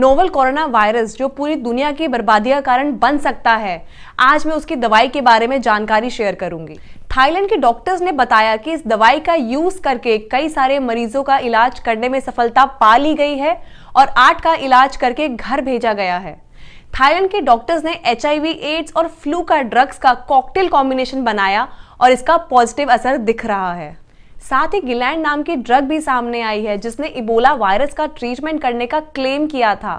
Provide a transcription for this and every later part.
novel corona virus जो पूरी दुनिया की बर्बादी का कारण बन सकता है आज मैं उसकी दवाई के बारे में जानकारी शेयर करूंगी थाईलैंड के डॉक्टर्स ने बताया कि इस दवाई का यूज करके कई सारे मरीजों का इलाज करने में सफलता पा ली गई है और आठ का इलाज करके घर भेजा गया है थाईलैंड के डॉक्टर्स ने एच एड्स और फ्लू का ड्रग्स का कॉकटेल कॉम्बिनेशन बनाया और इसका पॉजिटिव असर दिख रहा है साथ ही गिलैंड नाम की ड्रग भी सामने आई है जिसने इबोला वायरस का ट्रीटमेंट करने का क्लेम किया था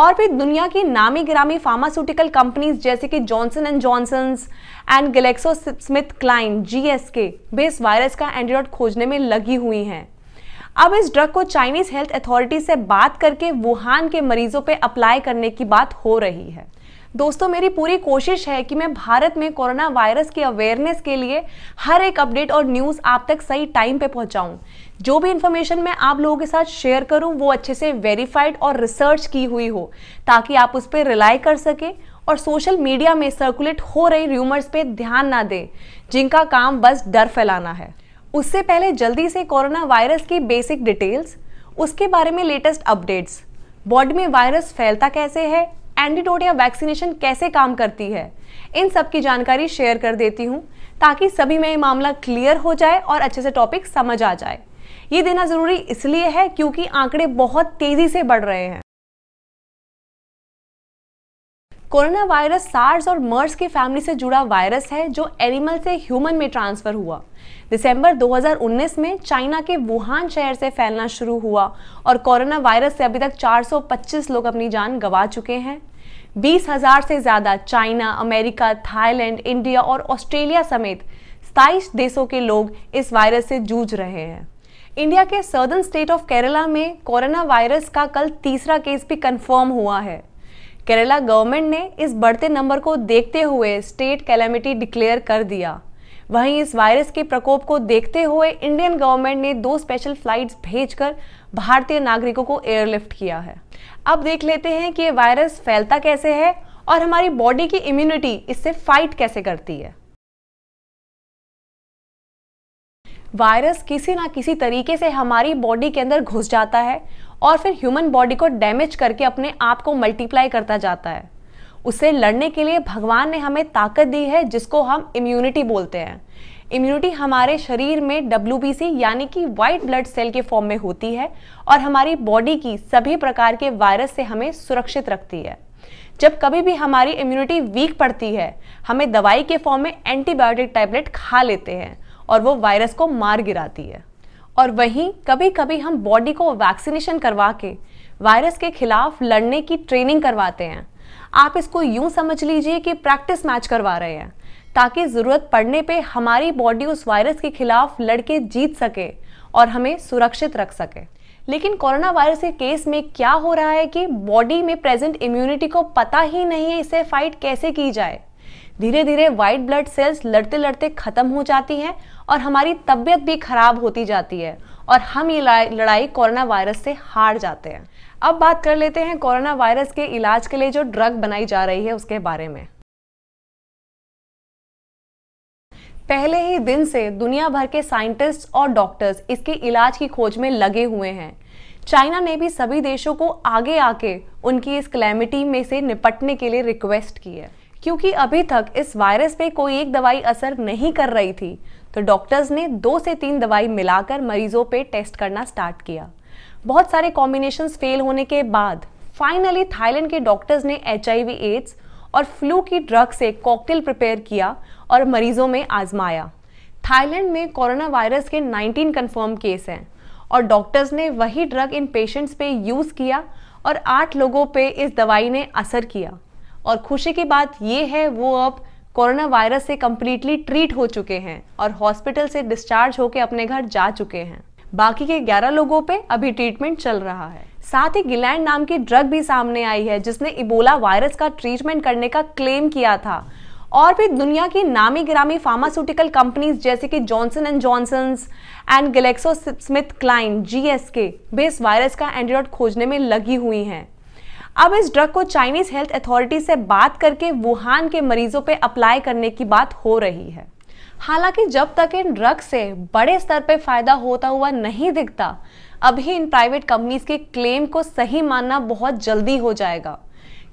और भी दुनिया की नामी गिरामी फार्मास्यूटिकल कंपनीज जैसे कि Johnson and Johnson and Glaxo Smith Kline GSK भी इस वायरस का एंटीडोट खोजने में लगी हुई हैं अब इस ड्रग को चाइनीज हेल्थ अथॉरिटी से बात करके वुहान के मरीजों पर अप्लाई करने की बात हो रही है दोस्तों मेरी पूरी कोशिश है कि मैं भारत में कोरोना वायरस की अवेयरनेस के लिए हर एक अपडेट और न्यूज़ आप तक सही टाइम पे पहुंचाऊं जो भी इन्फॉर्मेशन मैं आप लोगों के साथ शेयर करूं वो अच्छे से वेरीफाइड और रिसर्च की हुई हो ताकि आप उस पर रिलाई कर सकें और सोशल मीडिया में सर्कुलेट हो रही र्यूमर्स पे ध्यान ना दें जिनका काम बस डर फैलाना है उससे पहले जल्दी से कोरोना वायरस की बेसिक डिटेल्स उसके बारे में लेटेस्ट अपडेट्स बॉडी में वायरस फैलता कैसे है एंटीडोट या वैक्सीनेशन कैसे काम करती है इन सब की जानकारी शेयर कर देती हूँ ताकि सभी में ये मामला क्लियर हो जाए और अच्छे से टॉपिक समझ आ जाए ये देना ज़रूरी इसलिए है क्योंकि आंकड़े बहुत तेज़ी से बढ़ रहे हैं कोरोना वायरस सार्स और मर्स की फैमिली से जुड़ा वायरस है जो एनिमल से ह्यूमन में ट्रांसफर हुआ दिसंबर 2019 में चाइना के वुहान शहर से फैलना शुरू हुआ और कोरोना वायरस से अभी तक 425 लोग अपनी जान गंवा चुके हैं बीस हजार से ज्यादा चाइना अमेरिका थाईलैंड इंडिया और ऑस्ट्रेलिया समेत सताइस देशों के लोग इस वायरस से जूझ रहे हैं इंडिया के सदर्न स्टेट ऑफ केरला में कोरोना वायरस का कल तीसरा केस भी कंफर्म हुआ है केरला गवर्नमेंट ने इस बढ़ते नंबर को देखते हुए स्टेट कैलेमिटी डिक्लेयर कर दिया वहीं इस वायरस के प्रकोप को देखते हुए इंडियन गवर्नमेंट ने दो स्पेशल फ्लाइट्स भेजकर भारतीय नागरिकों को एयरलिफ्ट किया है अब देख लेते हैं कि ये वायरस फैलता कैसे है और हमारी बॉडी की इम्यूनिटी इससे फाइट कैसे करती है वायरस किसी ना किसी तरीके से हमारी बॉडी के अंदर घुस जाता है और फिर ह्यूमन बॉडी को डैमेज करके अपने आप को मल्टीप्लाई करता जाता है उससे लड़ने के लिए भगवान ने हमें ताकत दी है जिसको हम इम्यूनिटी बोलते हैं इम्यूनिटी हमारे शरीर में डब्ल्यू यानी कि वाइट ब्लड सेल के फॉर्म में होती है और हमारी बॉडी की सभी प्रकार के वायरस से हमें सुरक्षित रखती है जब कभी भी हमारी इम्यूनिटी वीक पड़ती है हमें दवाई के फॉर्म में एंटीबायोटिक टैबलेट खा लेते हैं और वो वायरस को मार गिराती है और वहीं कभी कभी हम बॉडी को वैक्सीनेशन करवा के वायरस के खिलाफ लड़ने की ट्रेनिंग करवाते हैं आप इसको यूं समझ लीजिए कि प्रैक्टिस मैच करवा रहे हैं ताकि ज़रूरत पड़ने पे हमारी बॉडी उस वायरस के खिलाफ लड़के जीत सके और हमें सुरक्षित रख सके लेकिन कोरोना वायरस के केस में क्या हो रहा है कि बॉडी में प्रेजेंट इम्यूनिटी को पता ही नहीं है इसे फाइट कैसे की जाए धीरे धीरे वाइट ब्लड सेल्स लड़ते लड़ते ख़त्म हो जाती हैं और हमारी तबीयत भी खराब होती जाती है और हम ये लड़ाई कोरोना वायरस से हार जाते हैं अब बात कर लेते हैं कोरोना वायरस के इलाज के लिए जो ड्रग बनाई जा रही है उसके बारे में पहले ही दिन से दुनिया भर के साइंटिस्ट और डॉक्टर्स इसके इलाज की खोज में लगे हुए हैं चाइना ने भी सभी देशों को आगे आके उनकी इस क्लैमिटी में से निपटने के लिए रिक्वेस्ट की है क्योंकि अभी तक इस वायरस पे कोई एक दवाई असर नहीं कर रही थी तो डॉक्टर्स ने दो से तीन दवाई मिलाकर मरीजों पे टेस्ट करना स्टार्ट किया बहुत सारे कॉम्बिनेशन फेल होने के बाद फाइनली थाईलैंड के डॉक्टर्स ने एच एड्स और फ्लू की ड्रग से कॉकटेल प्रिपेयर किया और मरीजों में आजमाया थाईलैंड में कोरोना वायरस के 19 कंफर्म केस हैं और डॉक्टर्स ने वही ड्रग इन पेशेंट्स पे यूज़ किया और आठ लोगों पे इस दवाई ने असर किया और खुशी की बात ये है वो अब कोरोना वायरस से कम्प्लीटली ट्रीट हो चुके हैं और हॉस्पिटल से डिस्चार्ज होकर अपने घर जा चुके हैं बाकी के 11 लोगों पे अभी ट्रीटमेंट चल रहा है साथ ही गिलैंड नाम की ड्रग भी सामने आई है जिसने इबोला वायरस का ट्रीटमेंट करने का क्लेम किया था और भी दुनिया की नामी गिरामी फार्मास्यूटिकल कंपनीज जैसे कि Johnson and Johnson and Glaxo Smith Kline GSK भी इस वायरस का एंटीडोट खोजने में लगी हुई हैं अब इस ड्रग को चाइनीज हेल्थ अथॉरिटी से बात करके वुहान के मरीजों पर अप्लाई करने की बात हो रही है हालांकि जब तक इन ड्रग्स से बड़े स्तर पर फायदा होता हुआ नहीं दिखता अभी इन प्राइवेट कंपनीज के क्लेम को सही मानना बहुत जल्दी हो जाएगा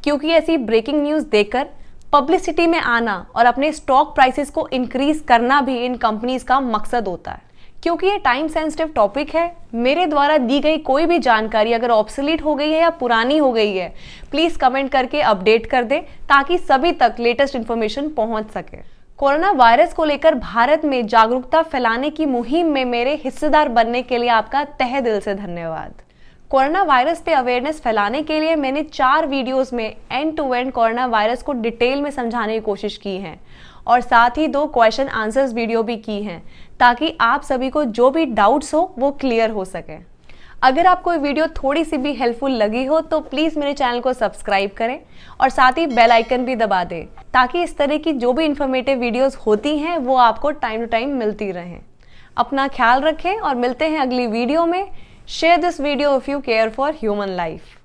क्योंकि ऐसी ब्रेकिंग न्यूज देकर पब्लिसिटी में आना और अपने स्टॉक प्राइसेस को इंक्रीज करना भी इन कंपनीज का मकसद होता है क्योंकि ये टाइम सेंसिटिव टॉपिक है मेरे द्वारा दी गई कोई भी जानकारी अगर ऑब्सोलीट हो गई है या पुरानी हो गई है प्लीज़ कमेंट करके अपडेट कर दें ताकि सभी तक लेटेस्ट इन्फॉर्मेशन पहुंच सके कोरोना वायरस को लेकर भारत में जागरूकता फैलाने की मुहिम में मेरे हिस्सेदार बनने के लिए आपका तहे दिल से धन्यवाद कोरोना वायरस पे अवेयरनेस फैलाने के लिए मैंने चार वीडियोस में end to end corona virus को डिटेल में समझाने की कोशिश की है और साथ ही दो क्वेश्चन आंसर्स वीडियो भी की हैं ताकि आप सभी को जो भी डाउट्स हो वो क्लियर हो सकें अगर आपको ये वीडियो थोड़ी सी भी हेल्पफुल लगी हो तो प्लीज़ मेरे चैनल को सब्सक्राइब करें और साथ ही बेल आइकन भी दबा दें ताकि इस तरह की जो भी इंफॉर्मेटिव वीडियोस होती हैं वो आपको टाइम टू टाइम मिलती रहें अपना ख्याल रखें और मिलते हैं अगली वीडियो में share this video if you care for human life